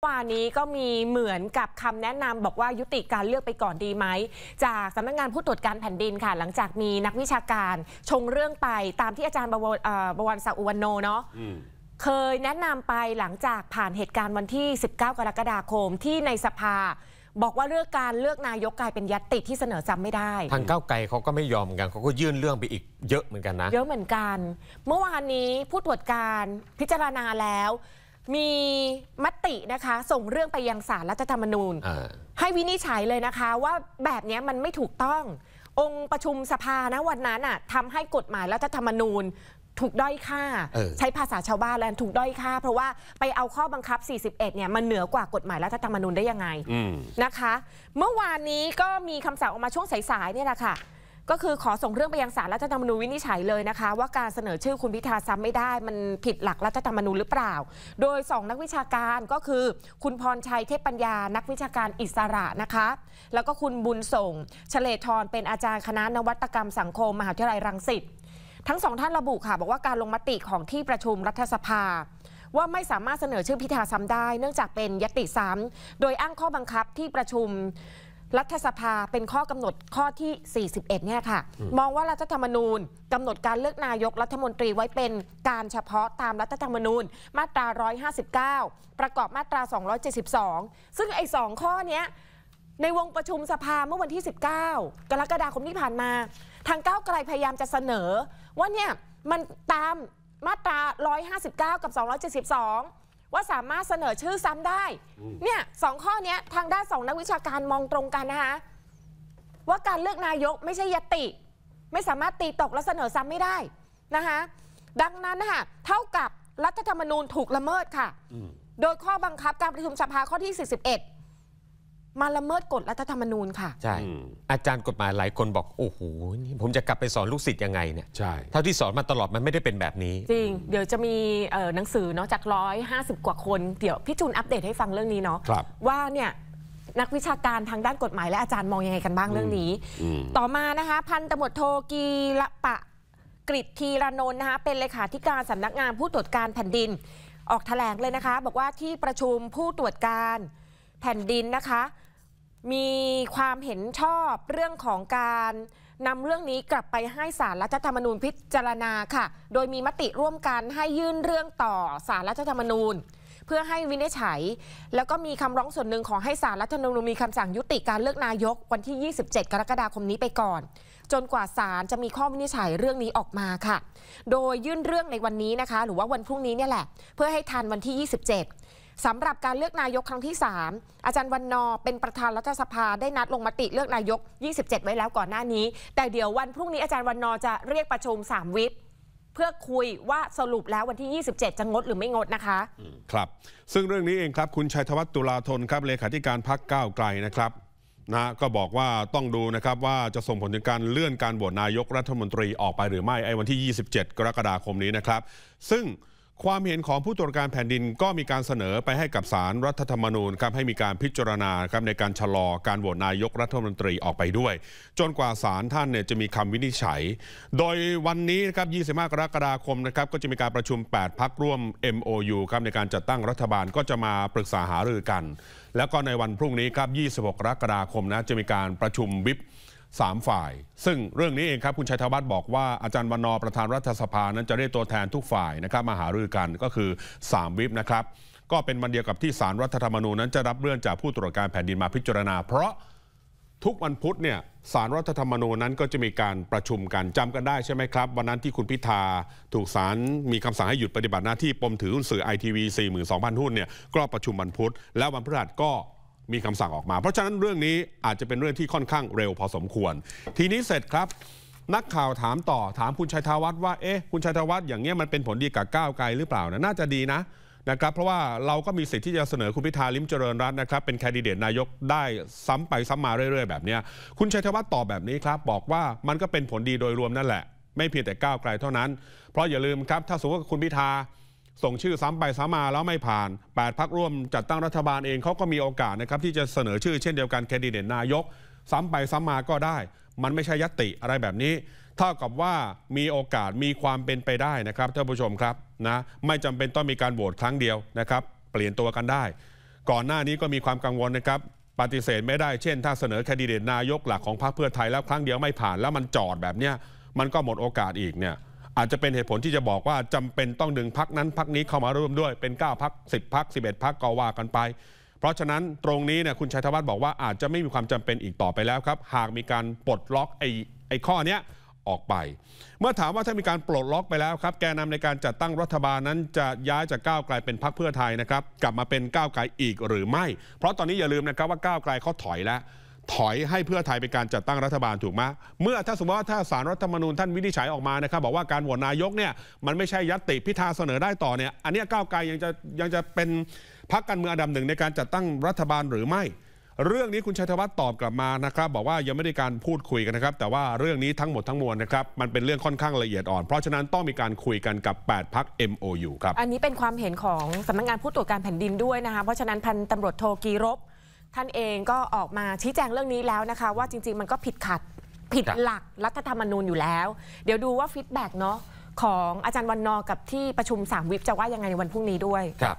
วานนี้ก็มีเหมือนกับคำแนะนำบอกว่ายุติการเลือกไปก่อนดีไหม จากสำนักงานผู้ตรวจการแผ่นดินค่ะ หลังจากมีนักวิชาการชงเรื่องไปตามที่อาจารย์บวรศักดิ์อุวันโนเนาะเคยแนะนำไปหลังจากผ่านเหตุการณ์วันที่ 19 กรกฎาคมที่ในสภา บอกว่าเรื่องการเลือกนายกกลายเป็นยัตติที่เสนอซ้ำไม่ได้ ทางก้าวไกลเขาก็ไม่ยอมกันเขาก็ยื่นเรื่องไปอีกเยอะเหมือนกันนะเยอะเหมือนกัน เมื่อวานนี้ผู้ตรวจการพิจารณาแล้วมีมตินะคะ ส่งเรื่องไปยังศาลรัฐธรรมนูญให้วินิจฉัยเลยนะคะ ว่าแบบนี้มันไม่ถูกต้อง องค์ประชุมสภานะวันนั้นอ่ะทำให้กฎหมายรัฐธรรมนูญ ถูกด้อยค่า ใช้ภาษาชาวบ้านแล้วถูกด้อยค่าเพราะว่าไปเอาข้อบังคับ 41 เนี่ยมันเหนือกว่ากฎหมายรัฐธรรมนูญได้ยังไงนะคะ เมื่อวานนี้ก็มีคำสั่งออกมาช่วงสายๆเนี่ยแหละค่ะก็คือขอส่งเรื่องไปยังศาลรัฐธรรมนูญวินิจฉัยเลยนะคะว่าการเสนอชื่อคุณพิธาซ้ำไม่ได้มันผิดหลักรัฐธรรมนูญหรือเปล่า โดย2นักวิชาการก็คือ คุณพรชัยเทพปัญญานักวิชาการอิสระนะคะแล้วก็คุณบุญส่งเฉลทรเป็นอาจารย์คณะนวัตกรรมสังคมมหาวิทยาลัยรังสิต ทั้งสองท่านระบุค่ะ บอกว่าการลงมติของที่ประชุมรัฐสภา ว่าไม่สามารถเสนอชื่อพิธาซ้ำได้เนื่องจากเป็นยติซ้าโดยอ้างข้อบังคับที่ประชุมรัฐสภาเป็นข้อกำหนดข้อที่ 41เนี่ยค่ะ มองว่ารัฐธรรมนูญ กำหนดการเลือกนายกรัฐมนตรีไว้เป็นการเฉพาะตามรัฐธรรมนูญมาตรา 159 ประกอบมาตรา 272 ซึ่งไอ้สองข้อนี้ในวงประชุมสภาเมื่อวันที่ 19 กรกฎาคมที่ผ่านมา ทางก้าวไกลพยายามจะเสนอว่าเนี่ย มันตามมาตรา 159 กับ 272ว่าสามารถเสนอชื่อซ้ำได้ เนี่ยสองข้อนี้ทางด้านสองนักวิชาการมองตรงกันนะคะว่าการเลือกนายกไม่ใช่ยติ ไม่สามารถตีตกและเสนอซ้ำไม่ได้นะคะดังนั้นค่ะเท่ากับรัฐธรรมนูญถูกละเมิดค่ะโดยข้อบังคับการประชุมสภาข้อที่41มาละเมิดกฎรัฐธรรมนูญค่ะใช่อาจารย์กฎหมายหลายคนบอก โอ้โหนี่ผมจะกลับไปสอนลูกศิษย์ยังไงเนี่ยใช่เท่าที่สอนมาตลอด มันไม่ได้เป็นแบบนี้ จริง เดี๋ยวจะมีหนังสือเนาะจากร้อยห้าสิบกว่าคนเดี๋ยวพี่จูนอัปเดตให้ฟังเรื่องนี้เนาะว่าเนี่ยนักวิชาการทางด้านกฎหมายและอาจารย์มองยังไงกันบ้างเรื่องนี้ ต่อมานะคะพันตำรวจโทกีละปะกริทีรนนท์นะคะเป็นเลขาธิการสำนักงานผู้ตรวจการแผ่นดินออกแถลงเลยนะคะ บอกว่าที่ประชุมผู้ตรวจการแผ่นดินนะคะ มีความเห็นชอบเรื่องของการนำเรื่องนี้กลับไปให้สารรัฐธรรมนูญพิจารณาค่ะ โดยมีมติร่วมกันให้ยื่นเรื่องต่อสารรัฐธรรมนูญ เพื่อให้วินิจฉัย แล้วก็มีคำร้องส่วนหนึ่งของให้สารรัฐธรรมนูญมีคำสั่งยุติการเลือกนายกวันที่ 27 กรกฎาคมนี้ไปก่อน จนกว่าสารจะมีข้อวินิจฉัยเรื่องนี้ออกมาค่ะ โดยยื่นเรื่องในวันนี้นะคะหรือว่าวันพรุ่งนี้เนี่ยแหละ เพื่อให้ทันวันที่ 27สำหรับการเลือกนายก ครั้งที่ 3 อาจารย์วันนอเป็นประธานรัฐสภาได้นัดลงมติเลือกนายก 27 ไว้แล้วก่อนหน้านี้ แต่เดี๋ยววันพรุ่งนี้อาจารย์วันนอจะเรียกประชุม3 วิปเพื่อคุยว่าสรุปแล้ววันที่ 27 จะงดหรือไม่งดนะคะ ครับ ซึ่งเรื่องนี้เองครับ คุณชัยธวัฒน์ตุลาธนครับเลขาธิการพักก้าวไกลนะครับนะก็บอกว่าต้องดูนะครับว่าจะส่งผลถึงการเลื่อนการโหวตนายกรัฐมนตรีออกไป หรือไม่ไอ้วันที่ 27 กรกฎาคมนี้นะครับ ซึ่งความเห็นของผู้ตรวจการแผ่นดินก็มีการเสนอไปให้กับสารรัฐธรรมนูญครับให้มีการพิจารณาครับในการชะลอการโหวตนายกรัฐมนตรีออกไปด้วย จนกว่าสารท่านเนี่ยจะมีคำวินิจฉัย โดยวันนี้นะครับ25กรกฎาคมนะครับก็จะมีการประชุม 8 พักร่วม MOU ครับในการจัดตั้งรัฐบาลก็จะมาปรึกษาหารือกัน แล้วก็ในวันพรุ่งนี้ครับ26กรกฎาคมนะจะมีการประชุมวิป3 ฝ่าย ซึ่งเรื่องนี้เองครับคุณชัยธวัฒน์บอกว่า อาจารย์วันนอประธานรัฐสภานั้นจะเรียกตัวแทนทุกฝ่ายนะครับมาหารือกันก็คือ 3 วิบนะครับก็เป็นวันเดียวกับที่สารรัฐธรรมนูญนั้น จะรับเรื่องจากผู้ตรวจการแผ่นดินมาพิจารณา เพราะทุกวันพุธเนี่ยสารรัฐธรรมนูญนั้นก็จะมีการประชุมกัน จำกันได้ใช่ไหมครับวันนั้นที่คุณพิธาถูกสารมีคำสั่งให้หยุดปฏิบัติหน้าที่ปมถือหุ้นสื่อไอทีวีสี่หมื่นสองพันหุ้นเนี่ยก็ประชุมวันพุธแล้ววันพฤหัสก็มีคำสั่งออกมา เพราะฉะนั้นเรื่องนี้อาจจะเป็นเรื่องที่ค่อนข้างเร็วพอสมควร ทีนี้เสร็จครับ นักข่าวถามต่อถามคุณชัยธวัฒน์ว่าเอ๊ะคุณชัยธวัฒน์อย่างเงี้ยมันเป็นผลดีกับก้าวไกลหรือเปล่านะน่าจะดีนะนะครับเพราะว่าเราก็มีสิทธิ์ที่จะเสนอคุณพิธาลิมเจริญรัตน์นะครับเป็นแคนดิเดตนายกได้ซ้ำไปซ้ำมาเรื่อยๆแบบเนี้ยคุณชัยธวัฒน์ตอบแบบนี้ครับบอกว่ามันก็เป็นผลดีโดยรวมนั่นแหละไม่เพียงแต่ก้าวไกลเท่านั้นเพราะอย่าลืมครับถ้าสมมติว่าคุณพิธาส่งชื่อซ้ำไปซ้ำมาแล้วไม่ผ่าน 8พักร่วมจัดตั้งรัฐบาลเองเขาก็มีโอกาสนะครับที่จะเสนอชื่อเช่นเดียวกันแคนดิเดตนายกซ้ำไปซ้ำมาก็ได้ มันไม่ใช่ยติอะไรแบบนี้เท่ากับว่ามีโอกาสมีความเป็นไปได้นะครับท่านผู้ชมครับนะไม่จำเป็นต้องมีการโหวตครั้งเดียวนะครับเปลี่ยนตัวกันได้ ก่อนหน้านี้ก็มีความกังวลนะครับปฏิเสธไม่ได้เช่น ถ้าเสนอแคนดิเดตนายกหลักของพรรคเพื่อไทยแล้วครั้งเดียวไม่ผ่านแล้วมันจอดแบบเนี้ยมันก็หมดโอกาสอีกเนี่ยอาจจะเป็นเหตุผลที่จะบอกว่าจำเป็นต้องดึงพักนั้นพักนี้เข้ามาร่วมด้วย เป็น9พัก10พัก11พักก็ว่ากันไปเพราะฉะนั้นตรงนี้เนี่ยคุณชัยธวัฒน์บอกว่าอาจจะไม่มีความจำเป็นอีกต่อไปแล้วครับ หากมีการปลดล็อกไอ้ไอ้ข้อเนี้ยออกไป เมื่อถามว่าถ้ามีการปลดล็อกไปแล้วครับ แกนำในการจัดตั้งรัฐบาลนั้นจะย้ายจากก้าวไกลเป็นพักเพื่อไทยนะครับกลับมาเป็นก้าวไกลอีกหรือไม่ เพราะตอนนี้อย่าลืมนะครับว่าก้าวไกลเขาถอยแล้วถอยให้เพื่อไทยเป็นการจัดตั้งรัฐบาลถูกไหมเมื่อถ้าสมมติว่าถ้าสารรัฐธรรมนูญท่านวินิจฉัยออกมานะครับบอกว่าการโหวตนายกเนี่ยมันไม่ใช่ยัตติพิธาเสนอได้ต่อเนี่ยอันนี้ก้าวไกลยังจะยังจะเป็นพักการเมืองอันดับหนึ่งในการจัดตั้งรัฐบาลหรือไม่ เรื่องนี้คุณชัยธวัฒน์ตอบกลับมานะครับบอกว่ายังไม่ได้การพูดคุยกันนะครับแต่ว่าเรื่องนี้ทั้งหมดทั้งมวลนะครับมันเป็นเรื่องค่อนข้างละเอียดอ่อน เพราะฉะนั้นต้องมีการคุยกันกับ 8พัก MOU ครับอันนี้เป็นความเห็นของสำนักงงานผู้ตรวจการแผ่นดินด้วยนะคะเพราะฉะนั้นพันตารวจโทกีรบท่านเองก็ออกมาชี้แจงเรื่องนี้แล้วนะคะ ว่าจริงๆมันก็ผิดขัด ผิดหลักรัฐธรรมนูญอยู่แล้ว เดี๋ยวดูว่าฟีดแบ็กเนาะของอาจารย์วันนอกับที่ประชุมสามวิปจะว่ายังไงในวันพรุ่งนี้ด้วยครับ